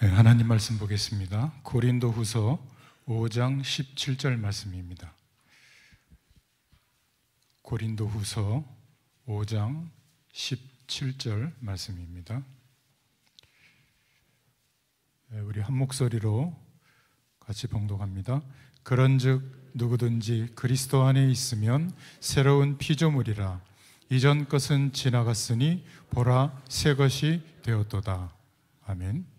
네, 하나님 말씀 보겠습니다. 고린도 후서 5장 17절 말씀입니다. 고린도 후서 5장 17절 말씀입니다. 네, 우리 한 목소리로 같이 봉독합니다. 그런즉 누구든지 그리스도 안에 있으면 새로운 피조물이라 이전 것은 지나갔으니 보라 새 것이 되었도다. 아멘.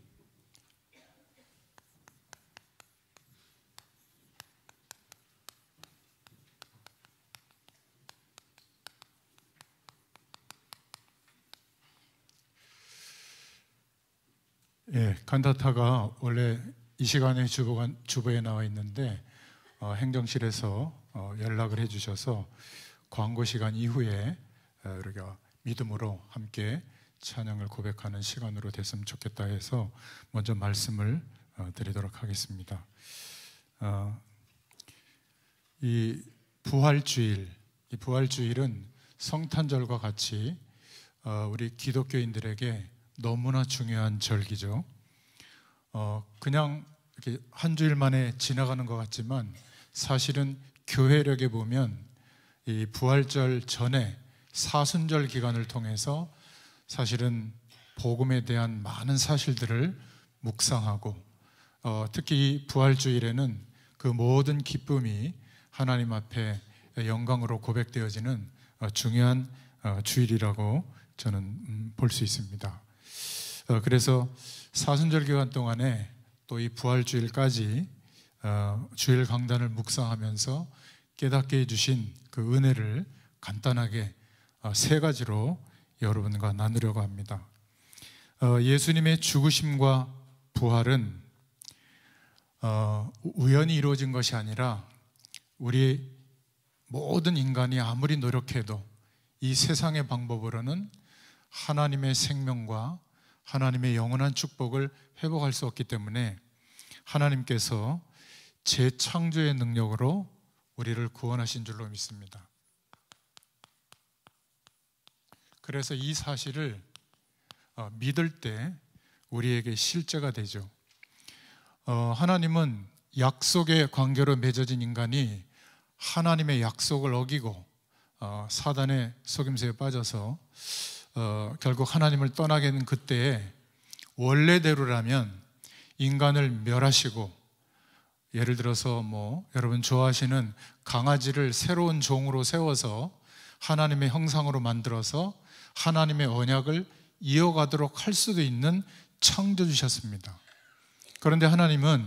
예, 칸타타가 원래 이 시간에 주보간, 주보에 나와 있는데 어, 행정실에서 어, 연락을 해주셔서 광고 시간 이후에 우리가 어, 그러니까 믿음으로 함께 찬양을 고백하는 시간으로 됐으면 좋겠다 해서 먼저 말씀을 어, 드리도록 하겠습니다. 어, 이 부활주일, 이 부활주일은 성탄절과 같이 우리 기독교인들에게 너무나 중요한 절기죠. 어, 그냥 이렇게 한 주일 만에 지나가는 것 같지만 사실은 교회력에 보면 이 부활절 전에 사순절 기간을 통해서 사실은 복음에 대한 많은 사실들을 묵상하고 어, 특히 부활주일에는 그 모든 기쁨이 하나님 앞에 영광으로 고백되어지는 어, 중요한 어, 주일이라고 저는 음, 볼수 있습니다. 어, 그래서 사순절 기간 동안에 또 이 부활주일까지 어, 주일 강단을 묵상하면서 깨닫게 해주신 그 은혜를 간단하게 어, 세 가지로 여러분과 나누려고 합니다. 예수님의 죽으심과 부활은 우연히 이루어진 것이 아니라 우리 모든 인간이 아무리 노력해도 이 세상의 방법으로는 하나님의 생명과 하나님의 영원한 축복을 회복할 수 없기 때문에 하나님께서 재창조의 능력으로 우리를 구원하신 줄로 믿습니다. 그래서 이 사실을 어, 믿을 때 우리에게 실제가 되죠. 어, 하나님은 약속의 관계로 맺어진 인간이 하나님의 약속을 어기고 어, 사단의 속임수에 빠져서 어, 결국 하나님을 떠나게 된 그때에 원래대로라면 인간을 멸하시고 예를 들어서 뭐 여러분 좋아하시는 강아지를 새로운 종으로 세워서 하나님의 형상으로 만들어서 하나님의 언약을 이어가도록 할 수도 있는 창조주셨습니다. 그런데 하나님은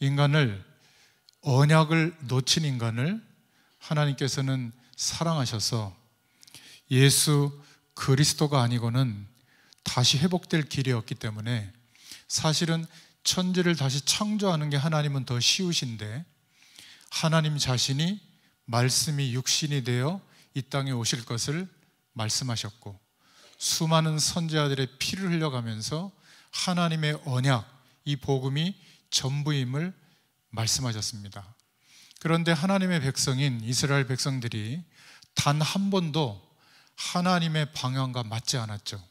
인간을 언약을 놓친 인간을 하나님께서는 사랑하셔서 예수 그리스도가 아니고는 다시 회복될 길이 었기 때문에 사실은 천지를 다시 창조하는 게 하나님은 더 쉬우신데 하나님 자신이 말씀이 육신이 되어 이 땅에 오실 것을 말씀하셨고 수많은 선지자들의 피를 흘려가면서 하나님의 언약 이 복음이 전부임을 말씀하셨습니다. 그런데 하나님의 백성인 이스라엘 백성들이 단 한 번도 하나님의 방향과 맞지 않았죠.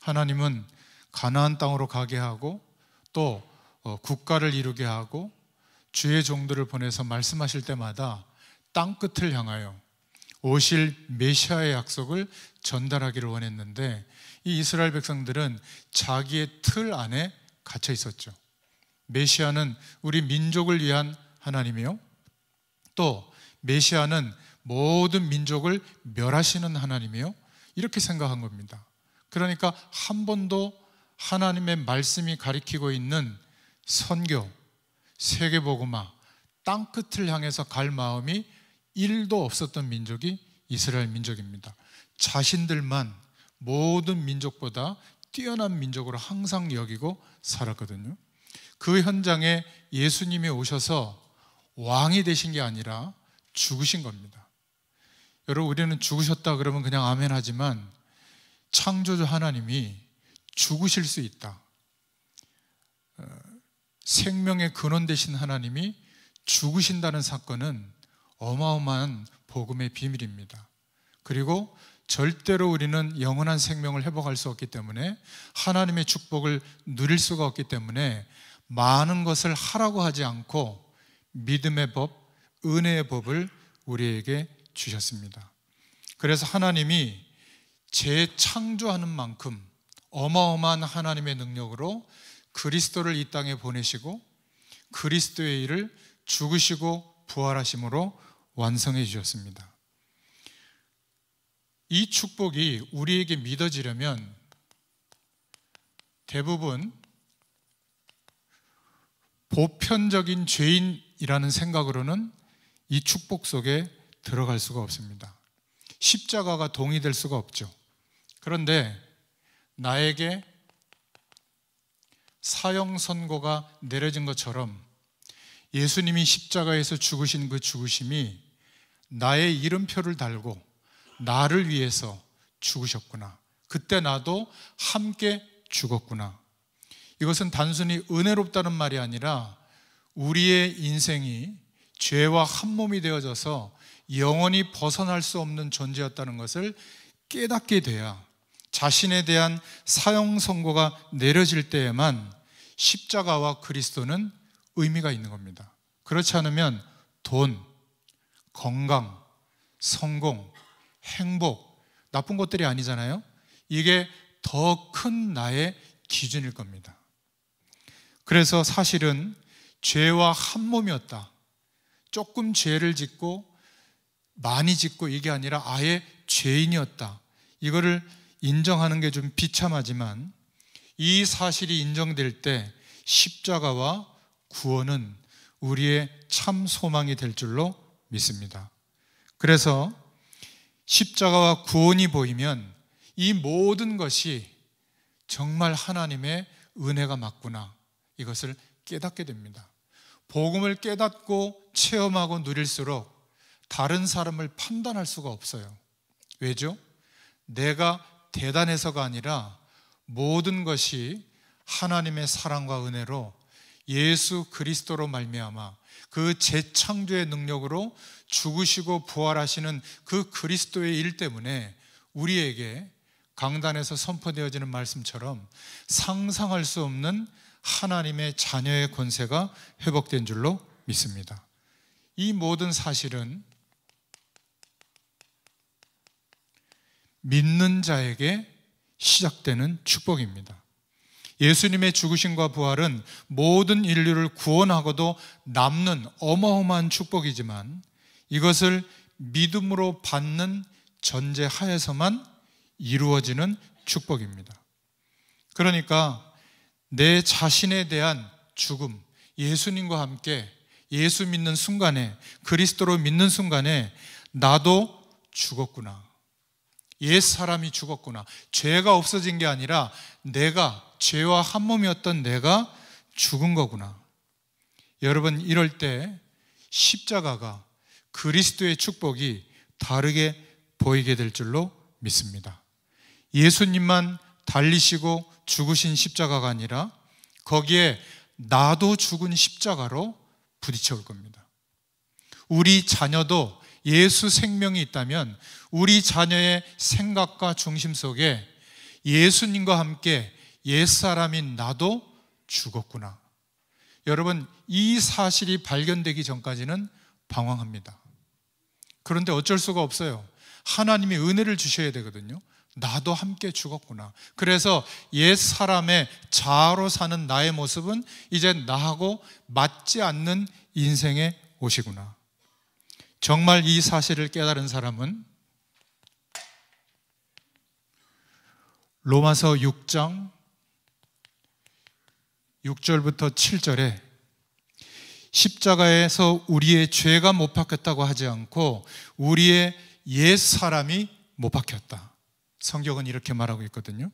하나님은 가나안 땅으로 가게 하고 또 어, 국가를 이루게 하고 주의 종들을 보내서 말씀하실 때마다 땅 끝을 향하여 오실 메시아의 약속을 전달하기를 원했는데 이 이스라엘 백성들은 자기의 틀 안에 갇혀 있었죠. 메시아는 우리 민족을 위한 하나님이요. 또 메시아는 모든 민족을 멸하시는 하나님이요. 이렇게 생각한 겁니다. 그러니까 한 번도 하나님의 말씀이 가리키고 있는 선교, 세계보고마, 땅끝을 향해서 갈 마음이 1도 없었던 민족이 이스라엘 민족입니다. 자신들만 모든 민족보다 뛰어난 민족으로 항상 여기고 살았거든요. 그 현장에 예수님이 오셔서 왕이 되신 게 아니라 죽으신 겁니다. 여러분 우리는 죽으셨다 그러면 그냥 아멘 하지만 창조주 하나님이 죽으실 수 있다. 어, 생명의 근원 되신 하나님이 죽으신다는 사건은 어마어마한 복음의 비밀입니다. 그리고 절대로 우리는 영원한 생명을 회복할 수 없기 때문에 하나님의 축복을 누릴 수가 없기 때문에 많은 것을 하라고 하지 않고 믿음의 법, 은혜의 법을 우리에게 주셨습니다. 그래서 하나님이 재창조하는 만큼 어마어마한 하나님의 능력으로 그리스도를 이 땅에 보내시고 그리스도의 일을 죽으시고 부활하심으로 완성해 주셨습니다. 이 축복이 우리에게 믿어지려면 대부분 보편적인 죄인이라는 생각으로는 이 축복 속에 들어갈 수가 없습니다. 십자가가 동의될 수가 없죠. 그런데 나에게 사형 선고가 내려진 것처럼 예수님이 십자가에서 죽으신 그 죽으심이 나의 이름표를 달고 나를 위해서 죽으셨구나. 그때 나도 함께 죽었구나. 이것은 단순히 은혜롭다는 말이 아니라 우리의 인생이 죄와 한 몸이 되어져서 영원히 벗어날 수 없는 존재였다는 것을 깨닫게 돼야 자신에 대한 사형 선고가 내려질 때에만 십자가와 그리스도는 의미가 있는 겁니다. 그렇지 않으면 돈, 건강, 성공, 행복, 나쁜 것들이 아니잖아요. 이게 더 큰 나의 기준일 겁니다. 그래서 사실은 죄와 한 몸이었다. 조금 죄를 짓고 많이 짓고 이게 아니라 아예 죄인이었다. 이거를 인정하는 게 좀 비참하지만 이 사실이 인정될 때 십자가와 구원은 우리의 참 소망이 될 줄로 믿습니다. 그래서 십자가와 구원이 보이면 이 모든 것이 정말 하나님의 은혜가 맞구나. 이것을 깨닫게 됩니다. 복음을 깨닫고 체험하고 누릴수록 다른 사람을 판단할 수가 없어요. 왜죠? 내가 대단해서가 아니라 모든 것이 하나님의 사랑과 은혜로 예수 그리스도로 말미암아 그 재창조의 능력으로 죽으시고 부활하시는 그 그리스도의 일 때문에 우리에게 강단에서 선포되어지는 말씀처럼 상상할 수 없는 하나님의 자녀의 권세가 회복된 줄로 믿습니다. 이 모든 사실은 믿는 자에게 시작되는 축복입니다. 예수님의 죽으심과 부활은 모든 인류를 구원하고도 남는 어마어마한 축복이지만 이것을 믿음으로 받는 전제 하에서만 이루어지는 축복입니다. 그러니까 내 자신에 대한 죽음, 예수님과 함께 예수 믿는 순간에, 그리스도로 믿는 순간에 나도 죽었구나. 옛 사람이 죽었구나. 죄가 없어진 게 아니라 내가 죄와 한 몸이었던 내가 죽은 거구나. 여러분 이럴 때 십자가가 그리스도의 축복이 다르게 보이게 될 줄로 믿습니다. 예수님만 달리시고 죽으신 십자가가 아니라 거기에 나도 죽은 십자가로 부딪혀 올 겁니다. 우리 자녀도 예수 생명이 있다면 우리 자녀의 생각과 중심 속에 예수님과 함께 옛사람인 나도 죽었구나. 여러분, 이 사실이 발견되기 전까지는 방황합니다. 그런데 어쩔 수가 없어요. 하나님이 은혜를 주셔야 되거든요. 나도 함께 죽었구나. 그래서 옛 사람의 자아로 사는 나의 모습은 이제 나하고 맞지 않는 인생의 옷이구나. 정말 이 사실을 깨달은 사람은 로마서 6장 6절부터 7절에 십자가에서 우리의 죄가 못 박혔다고 하지 않고 우리의 옛 사람이 못 박혔다. 성경은 이렇게 말하고 있거든요.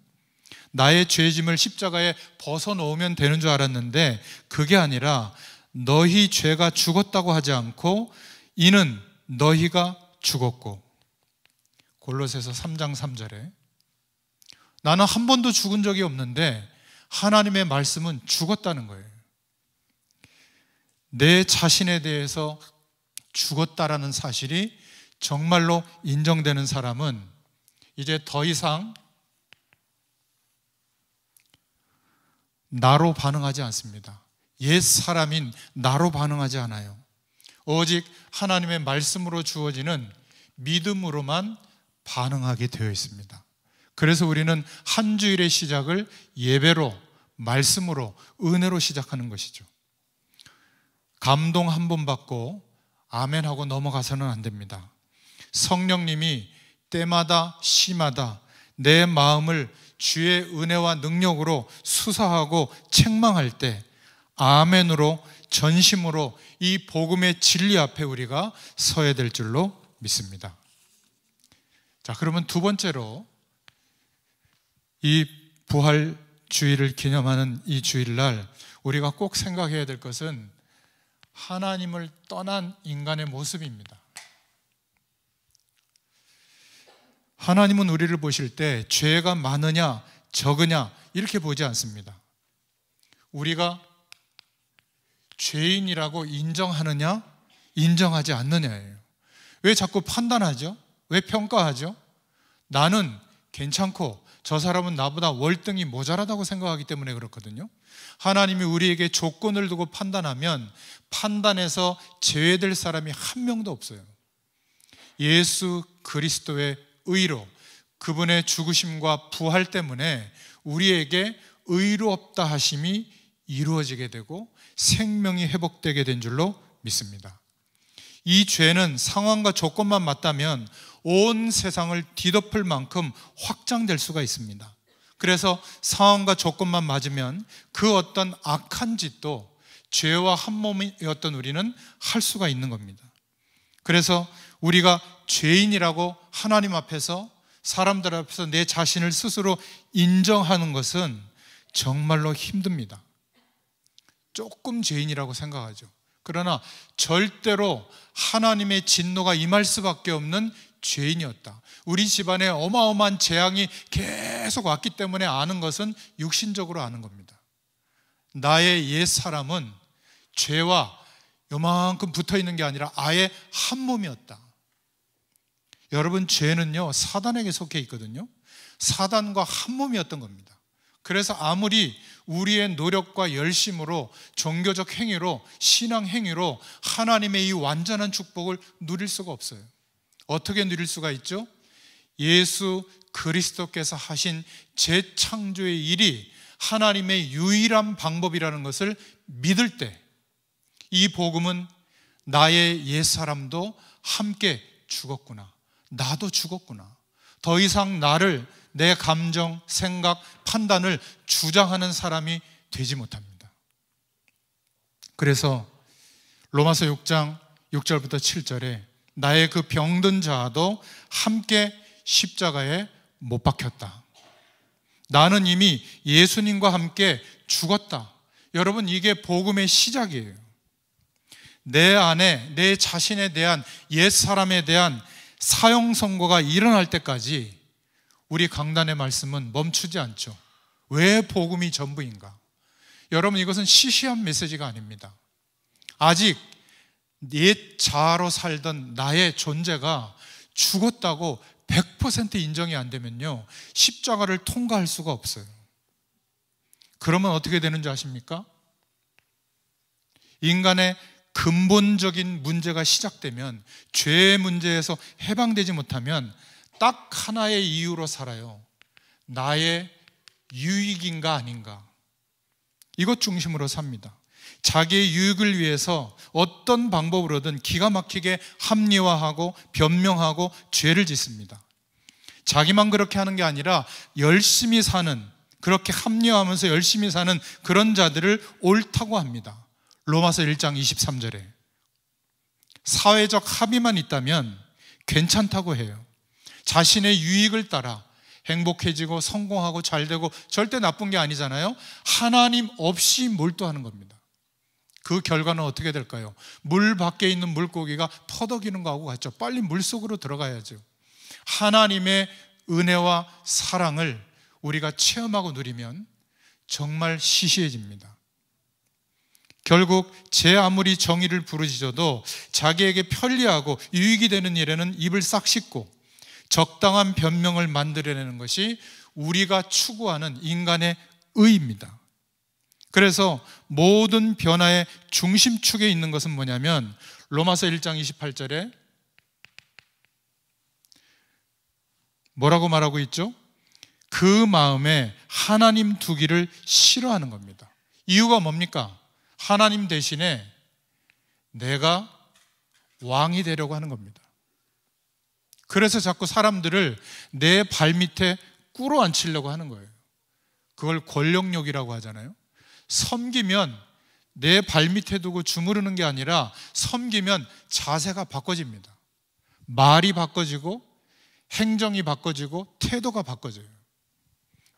나의 죄짐을 십자가에 벗어놓으면 되는 줄 알았는데 그게 아니라 너희 죄가 죽었다고 하지 않고 이는 너희가 죽었고 골로새서 3장 3절에 나는 한 번도 죽은 적이 없는데 하나님의 말씀은 죽었다는 거예요. 내 자신에 대해서 죽었다라는 사실이 정말로 인정되는 사람은 이제 더 이상 나로 반응하지 않습니다. 옛 사람인 나로 반응하지 않아요. 오직 하나님의 말씀으로 주어지는 믿음으로만 반응하게 되어 있습니다. 그래서 우리는 한 주일의 시작을 예배로, 말씀으로, 은혜로 시작하는 것이죠. 감동 한 번 받고 아멘 하고 넘어가서는 안 됩니다. 성령님이 때마다 시마다 내 마음을 주의 은혜와 능력으로 수사하고 책망할 때 아멘으로 전심으로 이 복음의 진리 앞에 우리가 서야 될 줄로 믿습니다. 자, 그러면 두 번째로 이 부활 주일을 기념하는 이 주일날 우리가 꼭 생각해야 될 것은 하나님을 떠난 인간의 모습입니다. 하나님은 우리를 보실 때 죄가 많으냐 적으냐 이렇게 보지 않습니다. 우리가 죄인이라고 인정하느냐, 인정하지 않느냐예요. 왜 자꾸 판단하죠? 왜 평가하죠? 나는 괜찮고 저 사람은 나보다 월등히 모자라다고 생각하기 때문에 그렇거든요. 하나님이 우리에게 조건을 두고 판단하면 판단에서 제외될 사람이 한 명도 없어요. 예수 그리스도의 의로 그분의 죽으심과 부활 때문에 우리에게 의롭다 하심이 이루어지게 되고 생명이 회복되게 된 줄로 믿습니다. 이 죄는 상황과 조건만 맞다면 온 세상을 뒤덮을 만큼 확장될 수가 있습니다. 그래서 상황과 조건만 맞으면 그 어떤 악한 짓도 죄와 한 몸이었던 우리는 할 수가 있는 겁니다. 그래서 우리가 죄인이라고 하나님 앞에서 사람들 앞에서 내 자신을 스스로 인정하는 것은 정말로 힘듭니다. 조금 죄인이라고 생각하죠. 그러나 절대로 하나님의 진노가 임할 수밖에 없는 죄인이었다. 우리 집안에 어마어마한 재앙이 계속 왔기 때문에 아는 것은 육신적으로 아는 겁니다. 나의 옛 사람은 죄와 요만큼 붙어 있는 게 아니라 아예 한 몸이었다. 여러분, 죄는요, 사단에게 속해 있거든요. 사단과 한 몸이었던 겁니다. 그래서 아무리 우리의 노력과 열심으로 종교적 행위로 신앙 행위로 하나님의 이 완전한 축복을 누릴 수가 없어요. 어떻게 누릴 수가 있죠? 예수 그리스도께서 하신 재창조의 일이 하나님의 유일한 방법이라는 것을 믿을 때 이 복음은 나의 옛사람도 함께 죽었구나. 나도 죽었구나. 더 이상 나를 내 감정, 생각, 판단을 주장하는 사람이 되지 못합니다. 그래서 로마서 6장 6절부터 7절에 나의 그 병든 자도 함께 십자가에 못 박혔다. 나는 이미 예수님과 함께 죽었다. 여러분, 이게 복음의 시작이에요. 내 안에, 내 자신에 대한, 옛 사람에 대한 사형 선고가 일어날 때까지 우리 강단의 말씀은 멈추지 않죠. 왜 복음이 전부인가? 여러분 이것은 시시한 메시지가 아닙니다. 아직 옛 자아로 살던 나의 존재가 죽었다고 100% 인정이 안 되면요. 십자가를 통과할 수가 없어요. 그러면 어떻게 되는지 아십니까? 인간의 근본적인 문제가 시작되면 죄의 문제에서 해방되지 못하면 딱 하나의 이유로 살아요. 나의 유익인가 아닌가. 이것 중심으로 삽니다. 자기의 유익을 위해서 어떤 방법으로든 기가 막히게 합리화하고 변명하고 죄를 짓습니다. 자기만 그렇게 하는 게 아니라 열심히 사는, 그렇게 합리화하면서 열심히 사는 그런 자들을 옳다고 합니다. 로마서 1장 23절에. 사회적 합의만 있다면 괜찮다고 해요. 자신의 유익을 따라 행복해지고 성공하고 잘되고 절대 나쁜 게 아니잖아요. 하나님 없이 몰두하는 겁니다. 그 결과는 어떻게 될까요? 물 밖에 있는 물고기가 퍼덕이는 거하고 같죠. 빨리 물 속으로 들어가야죠. 하나님의 은혜와 사랑을 우리가 체험하고 누리면 정말 시시해집니다. 결국 제 아무리 정의를 부르짖어도 자기에게 편리하고 유익이 되는 일에는 입을 싹 씻고 적당한 변명을 만들어내는 것이 우리가 추구하는 인간의 의입니다. 그래서 모든 변화의 중심축에 있는 것은 뭐냐면 로마서 1장 28절에 뭐라고 말하고 있죠? 그 마음에 하나님 두기를 싫어하는 겁니다. 이유가 뭡니까? 하나님 대신에 내가 왕이 되려고 하는 겁니다. 그래서 자꾸 사람들을 내 발밑에 꿇어 앉히려고 하는 거예요. 그걸 권력욕이라고 하잖아요. 섬기면 내 발밑에 두고 주무르는 게 아니라 섬기면 자세가 바꿔집니다. 말이 바꿔지고 행정이 바꿔지고 태도가 바꿔져요.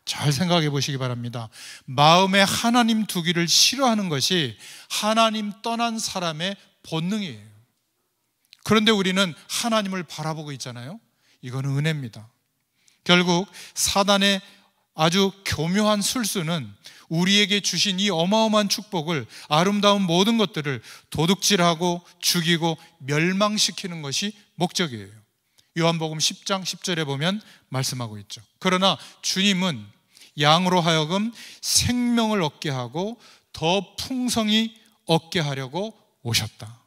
잘 생각해 보시기 바랍니다. 마음에 하나님 두기를 싫어하는 것이 하나님 떠난 사람의 본능이에요. 그런데 우리는 하나님을 바라보고 있잖아요. 이건 은혜입니다. 결국 사단의 아주 교묘한 술수는 우리에게 주신 이 어마어마한 축복을 아름다운 모든 것들을 도둑질하고 죽이고 멸망시키는 것이 목적이에요. 요한복음 10장 10절에 보면 말씀하고 있죠. 그러나 주님은 양으로 하여금 생명을 얻게 하고 더 풍성히 얻게 하려고 오셨다.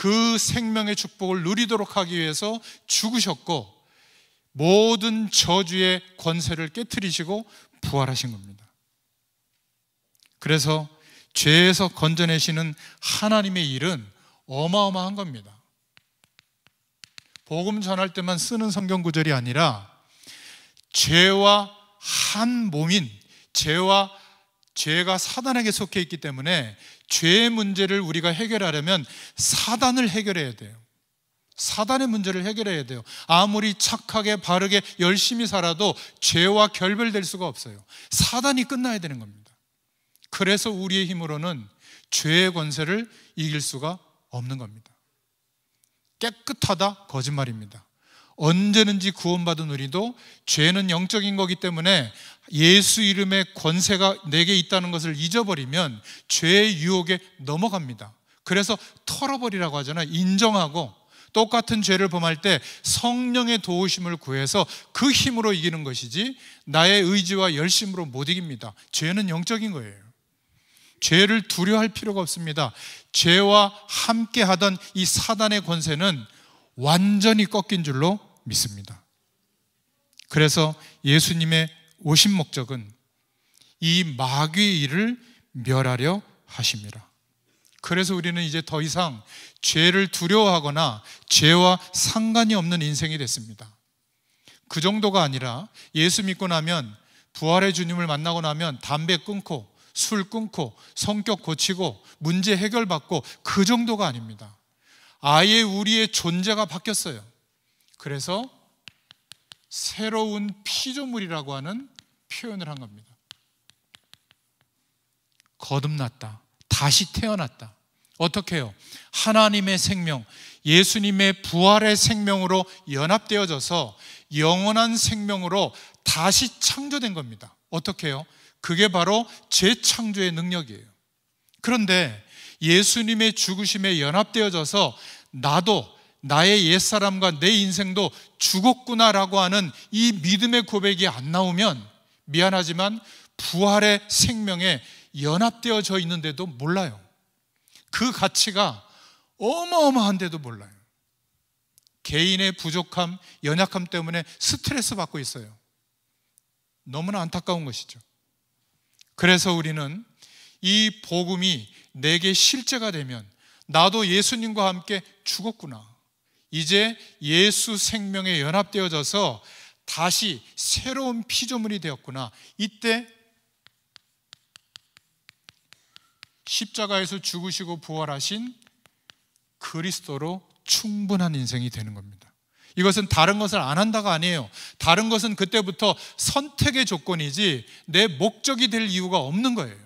그 생명의 축복을 누리도록 하기 위해서 죽으셨고 모든 저주의 권세를 깨뜨리시고 부활하신 겁니다. 그래서 죄에서 건져내시는 하나님의 일은 어마어마한 겁니다. 복음 전할 때만 쓰는 성경 구절이 아니라 죄와 한 몸인 죄와 죄가 사단에게 속해 있기 때문에 죄의 문제를 우리가 해결하려면 사단을 해결해야 돼요. 사단의 문제를 해결해야 돼요. 아무리 착하게 바르게 열심히 살아도 죄와 결별될 수가 없어요. 사단이 끝나야 되는 겁니다. 그래서 우리의 힘으로는 죄의 권세를 이길 수가 없는 겁니다. 깨끗하다 거짓말입니다. 언제든지 구원받은 우리도 죄는 영적인 거기 때문에 예수 이름의 권세가 내게 있다는 것을 잊어버리면 죄의 유혹에 넘어갑니다. 그래서 털어버리라고 하잖아. 인정하고 똑같은 죄를 범할 때 성령의 도우심을 구해서 그 힘으로 이기는 것이지 나의 의지와 열심으로 못 이깁니다. 죄는 영적인 거예요. 죄를 두려할 필요가 없습니다. 죄와 함께 하던 이 사단의 권세는 완전히 꺾인 줄로 믿습니다. 그래서 예수님의 오신 목적은 이 마귀의 일을 멸하려 하십니다. 그래서 우리는 이제 더 이상 죄를 두려워하거나 죄와 상관이 없는 인생이 됐습니다. 그 정도가 아니라 예수 믿고 나면 부활의 주님을 만나고 나면 담배 끊고 술 끊고 성격 고치고 문제 해결받고 그 정도가 아닙니다. 아예 우리의 존재가 바뀌었어요. 그래서 새로운 피조물이라고 하는 표현을 한 겁니다. 거듭났다. 다시 태어났다. 어떻게 요 하나님의 생명, 예수님의 부활의 생명으로 연합되어져서 영원한 생명으로 다시 창조된 겁니다. 어떻게 요 그게 바로 재창조의 능력이에요. 그런데 예수님의 죽으심에 연합되어져서 나도 나의 옛사람과 내 인생도 죽었구나라고 하는 이 믿음의 고백이 안 나오면 미안하지만 부활의 생명에 연합되어져 있는데도 몰라요. 그 가치가 어마어마한데도 몰라요. 개인의 부족함, 연약함 때문에 스트레스 받고 있어요. 너무나 안타까운 것이죠. 그래서 우리는 이 복음이 내게 실제가 되면 나도 예수님과 함께 죽었구나. 이제 예수 생명에 연합되어져서 다시 새로운 피조물이 되었구나. 이때 십자가에서 죽으시고 부활하신 그리스도로 충분한 인생이 되는 겁니다. 이것은 다른 것을 안 한다가 아니에요. 다른 것은 그때부터 선택의 조건이지 내 목적이 될 이유가 없는 거예요.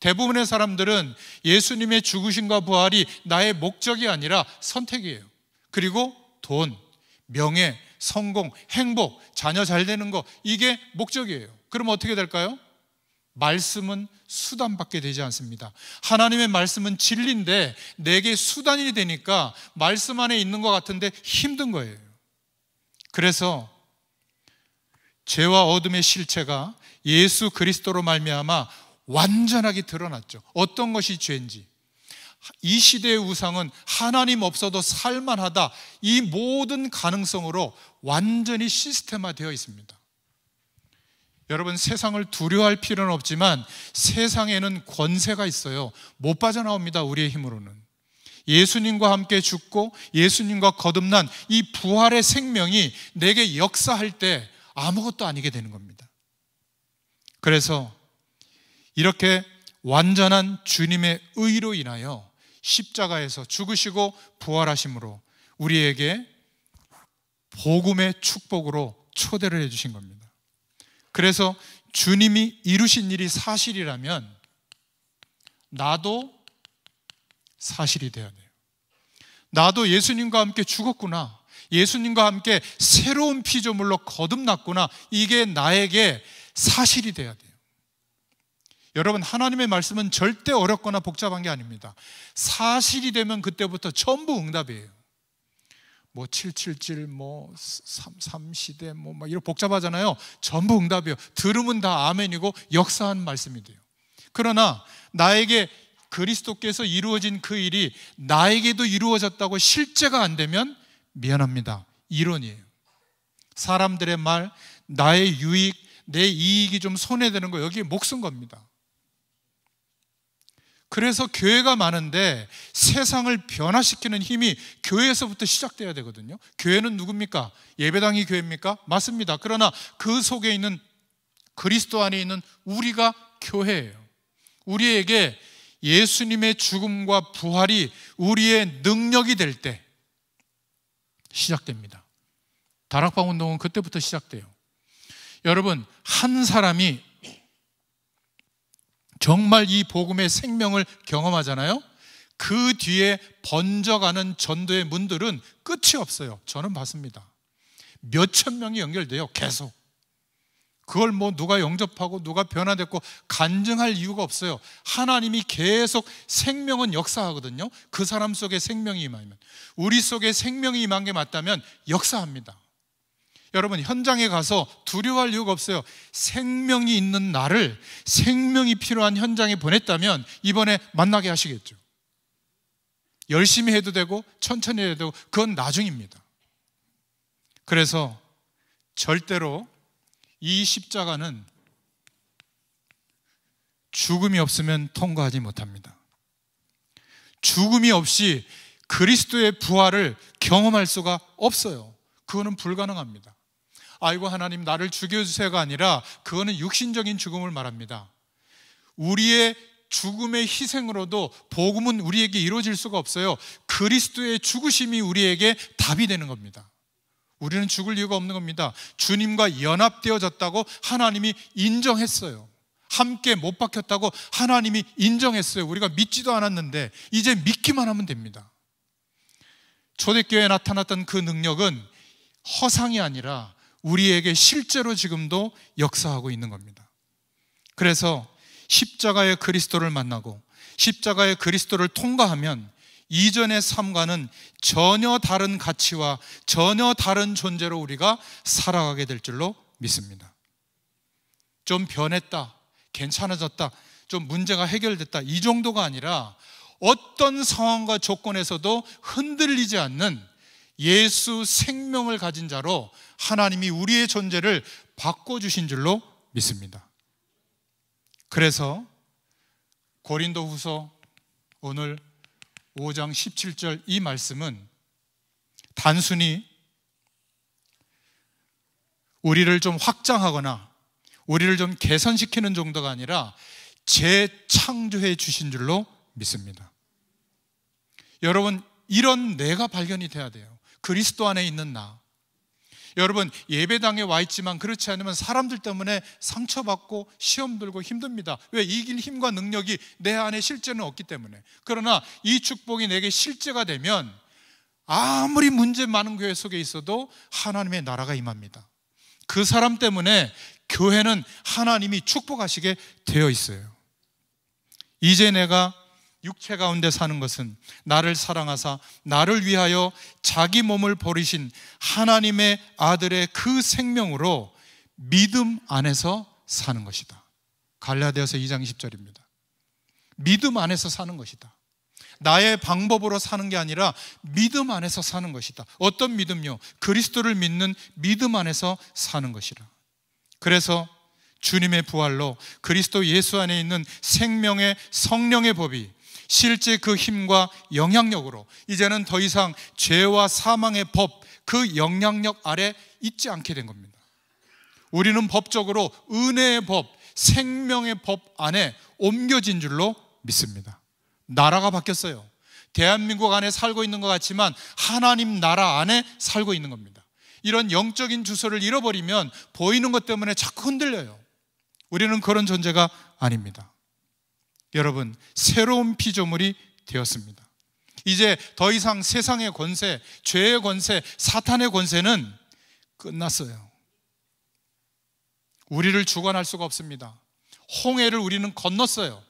대부분의 사람들은 예수님의 죽으신과 부활이 나의 목적이 아니라 선택이에요. 그리고 돈, 명예, 성공, 행복, 자녀 잘 되는 거 이게 목적이에요. 그럼 어떻게 될까요? 말씀은 수단밖에 되지 않습니다. 하나님의 말씀은 진리인데 내게 수단이 되니까 말씀 안에 있는 것 같은데 힘든 거예요. 그래서 죄와 어둠의 실체가 예수 그리스도로 말미암아 완전하게 드러났죠. 어떤 것이 죄인지. 이 시대의 우상은 하나님 없어도 살만하다. 이 모든 가능성으로 완전히 시스템화 되어 있습니다. 여러분, 세상을 두려워할 필요는 없지만 세상에는 권세가 있어요. 못 빠져나옵니다. 우리의 힘으로는. 예수님과 함께 죽고 예수님과 거듭난 이 부활의 생명이 내게 역사할 때 아무것도 아니게 되는 겁니다. 그래서 이렇게 완전한 주님의 의로 인하여 십자가에서 죽으시고 부활하심으로 우리에게 복음의 축복으로 초대를 해주신 겁니다. 그래서 주님이 이루신 일이 사실이라면 나도 사실이 되어야 돼요. 나도 예수님과 함께 죽었구나. 예수님과 함께 새로운 피조물로 거듭났구나. 이게 나에게 사실이 되어야 돼요. 여러분, 하나님의 말씀은 절대 어렵거나 복잡한 게 아닙니다. 사실이 되면 그때부터 전부 응답이에요. 뭐, 777, 뭐, 3, 시대 뭐, 막 이런 복잡하잖아요. 전부 응답이에요. 들으면 다 아멘이고 역사한 말씀이 돼요. 그러나 나에게 그리스도께서 이루어진 그 일이 나에게도 이루어졌다고 실제가 안 되면 미안합니다. 이론이에요. 사람들의 말, 나의 유익, 내 이익이 좀 손해되는 거 여기에 목쓴 겁니다. 그래서 교회가 많은데 세상을 변화시키는 힘이 교회에서부터 시작돼야 되거든요. 교회는 누굽니까? 예배당이 교회입니까? 맞습니다. 그러나 그 속에 있는 그리스도 안에 있는 우리가 교회예요. 우리에게 예수님의 죽음과 부활이 우리의 능력이 될 때 시작됩니다. 다락방 운동은 그때부터 시작돼요. 여러분, 한 사람이 정말 이 복음의 생명을 경험하잖아요. 그 뒤에 번져가는 전도의 문들은 끝이 없어요. 저는 봤습니다. 몇천 명이 연결돼요. 계속. 그걸 뭐 누가 영접하고 누가 변화됐고 간증할 이유가 없어요. 하나님이 계속 생명은 역사하거든요. 그 사람 속에 생명이 임하면 우리 속에 생명이 임한 게 맞다면 역사합니다. 여러분 현장에 가서 두려워할 이유가 없어요. 생명이 있는 나를 생명이 필요한 현장에 보냈다면 이번에 만나게 하시겠죠. 열심히 해도 되고 천천히 해도 그건 나중입니다. 그래서 절대로 이 십자가는 죽음이 없으면 통과하지 못합니다. 죽음이 없이 그리스도의 부활을 경험할 수가 없어요. 그거는 불가능합니다. 아이고 하나님 나를 죽여주세요가 아니라 그거는 육신적인 죽음을 말합니다. 우리의 죽음의 희생으로도 복음은 우리에게 이루어질 수가 없어요. 그리스도의 죽으심이 우리에게 답이 되는 겁니다. 우리는 죽을 이유가 없는 겁니다. 주님과 연합되어졌다고 하나님이 인정했어요. 함께 못 박혔다고 하나님이 인정했어요. 우리가 믿지도 않았는데 이제 믿기만 하면 됩니다. 초대교회에 나타났던 그 능력은 허상이 아니라 우리에게 실제로 지금도 역사하고 있는 겁니다. 그래서 십자가의 그리스도를 만나고 십자가의 그리스도를 통과하면 이전의 삶과는 전혀 다른 가치와 전혀 다른 존재로 우리가 살아가게 될 줄로 믿습니다. 좀 변했다. 괜찮아졌다. 좀 문제가 해결됐다. 이 정도가 아니라 어떤 상황과 조건에서도 흔들리지 않는 예수 생명을 가진 자로 하나님이 우리의 존재를 바꿔주신 줄로 믿습니다. 그래서 고린도 후서 오늘 5장 17절 이 말씀은 단순히 우리를 좀 확장하거나 우리를 좀 개선시키는 정도가 아니라 재창조해 주신 줄로 믿습니다. 여러분, 이런 내가 발견이 돼야 돼요. 그리스도 안에 있는 나. 여러분 예배당에 와 있지만 그렇지 않으면 사람들 때문에 상처받고 시험 들고 힘듭니다. 왜 이길 힘과 능력이 내 안에 실제는 없기 때문에. 그러나 이 축복이 내게 실제가 되면 아무리 문제 많은 교회 속에 있어도 하나님의 나라가 임합니다. 그 사람 때문에 교회는 하나님이 축복하시게 되어 있어요. 이제 내가 육체 가운데 사는 것은 나를 사랑하사 나를 위하여 자기 몸을 버리신 하나님의 아들의 그 생명으로 믿음 안에서 사는 것이다. 갈라디아서 2장 20절입니다. 믿음 안에서 사는 것이다. 나의 방법으로 사는 게 아니라 믿음 안에서 사는 것이다. 어떤 믿음요? 그리스도를 믿는 믿음 안에서 사는 것이라. 그래서 주님의 부활로 그리스도 예수 안에 있는 생명의 성령의 법이 실제 그 힘과 영향력으로 이제는 더 이상 죄와 사망의 법, 그 영향력 아래 있지 않게 된 겁니다. 우리는 법적으로 은혜의 법, 생명의 법 안에 옮겨진 줄로 믿습니다. 나라가 바뀌었어요. 대한민국 안에 살고 있는 것 같지만 하나님 나라 안에 살고 있는 겁니다. 이런 영적인 주소를 잃어버리면 보이는 것 때문에 자꾸 흔들려요. 우리는 그런 존재가 아닙니다. 여러분, 새로운 피조물이 되었습니다. 이제 더 이상 세상의 권세, 죄의 권세, 사탄의 권세는 끝났어요. 우리를 주관할 수가 없습니다. 홍해를 우리는 건넜어요.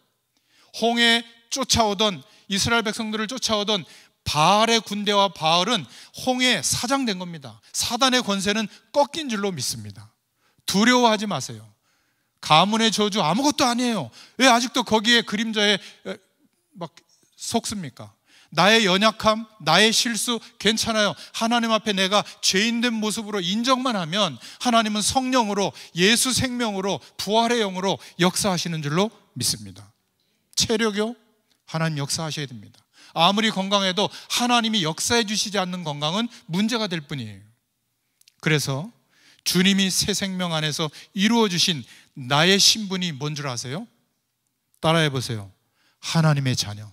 홍해 쫓아오던 이스라엘 백성들을 쫓아오던 바알의 군대와 바알은 홍해 사장된 겁니다. 사단의 권세는 꺾인 줄로 믿습니다. 두려워하지 마세요. 가문의 저주 아무것도 아니에요. 왜 아직도 거기에 그림자에 막 속습니까? 나의 연약함, 나의 실수 괜찮아요. 하나님 앞에 내가 죄인된 모습으로 인정만 하면 하나님은 성령으로 예수 생명으로 부활의 영으로 역사하시는 줄로 믿습니다. 체력요? 하나님 역사하셔야 됩니다. 아무리 건강해도 하나님이 역사해 주시지 않는 건강은 문제가 될 뿐이에요. 그래서 주님이 새 생명 안에서 이루어 주신 나의 신분이 뭔 줄 아세요? 따라해 보세요. 하나님의 자녀.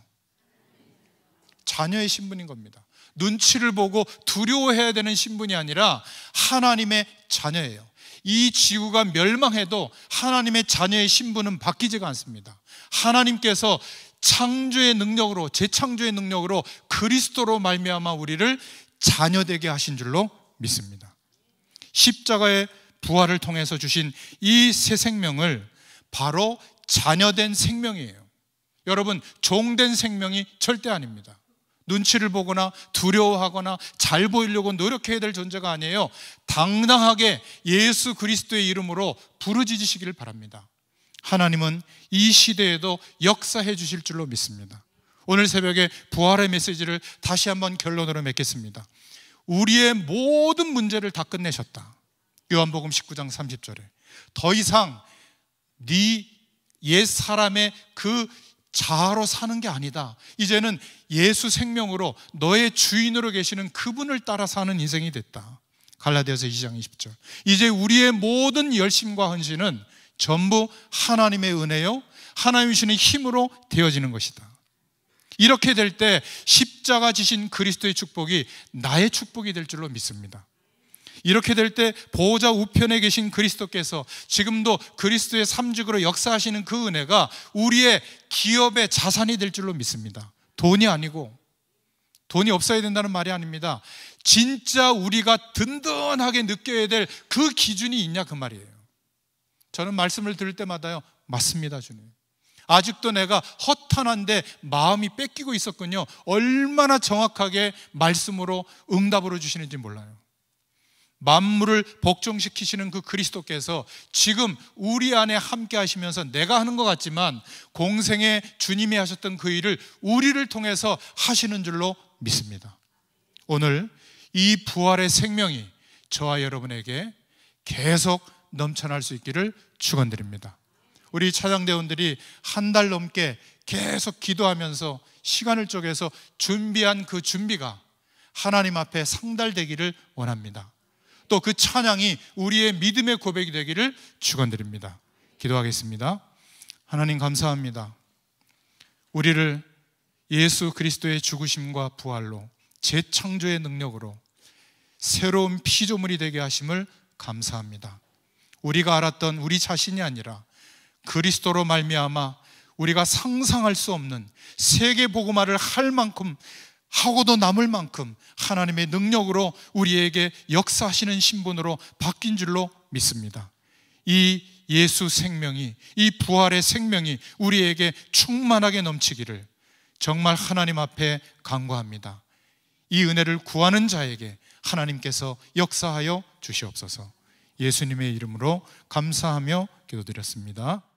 자녀의 신분인 겁니다. 눈치를 보고 두려워해야 되는 신분이 아니라 하나님의 자녀예요. 이 지구가 멸망해도 하나님의 자녀의 신분은 바뀌지가 않습니다. 하나님께서 창조의 능력으로 재창조의 능력으로 그리스도로 말미암아 우리를 자녀되게 하신 줄로 믿습니다. 십자가의 부활을 통해서 주신 이 새 생명을 바로 자녀된 생명이에요. 여러분, 종된 생명이 절대 아닙니다. 눈치를 보거나 두려워하거나 잘 보이려고 노력해야 될 존재가 아니에요. 당당하게 예수 그리스도의 이름으로 부르짖으시기를 바랍니다. 하나님은 이 시대에도 역사해 주실 줄로 믿습니다. 오늘 새벽에 부활의 메시지를 다시 한번 결론으로 맺겠습니다. 우리의 모든 문제를 다 끝내셨다. 요한복음 19장 30절에 더 이상 네 옛 사람의 그 자아로 사는 게 아니다. 이제는 예수 생명으로 너의 주인으로 계시는 그분을 따라 사는 인생이 됐다. 갈라디아서 2장 20절. 이제 우리의 모든 열심과 헌신은 전부 하나님의 은혜요 하나님이시는 힘으로 되어지는 것이다. 이렇게 될 때 십자가 지신 그리스도의 축복이 나의 축복이 될 줄로 믿습니다. 이렇게 될 때 보호자 우편에 계신 그리스도께서 지금도 그리스도의 삼직으로 역사하시는 그 은혜가 우리의 기업의 자산이 될 줄로 믿습니다. 돈이 아니고 돈이 없어야 된다는 말이 아닙니다. 진짜 우리가 든든하게 느껴야 될 그 기준이 있냐 그 말이에요. 저는 말씀을 들을 때마다요. 맞습니다, 주님. 아직도 내가 허탄한데 마음이 뺏기고 있었군요. 얼마나 정확하게 말씀으로 응답으로 주시는지 몰라요. 만물을 복종시키시는 그 그리스도께서 지금 우리 안에 함께 하시면서 내가 하는 것 같지만 공생의 주님이 하셨던 그 일을 우리를 통해서 하시는 줄로 믿습니다. 오늘 이 부활의 생명이 저와 여러분에게 계속 넘쳐날 수 있기를 축원드립니다. 우리 차장대원들이 한 달 넘게 계속 기도하면서 시간을 쪼개서 준비한 그 준비가 하나님 앞에 상달되기를 원합니다. 또그 찬양이 우리의 믿음의 고백이 되기를 축원드립니다. 기도하겠습니다. 하나님 감사합니다. 우리를 예수 그리스도의 죽으심과 부활로 재창조의 능력으로 새로운 피조물이 되게 하심을 감사합니다. 우리가 알았던 우리 자신이 아니라 그리스도로 말미암아 우리가 상상할 수 없는 세계 복음화를 할 만큼 하고도 남을 만큼 하나님의 능력으로 우리에게 역사하시는 신분으로 바뀐 줄로 믿습니다. 이 예수 생명이, 이 부활의 생명이 우리에게 충만하게 넘치기를 정말 하나님 앞에 간구합니다. 이 은혜를 구하는 자에게 하나님께서 역사하여 주시옵소서. 예수님의 이름으로 감사하며 기도드렸습니다.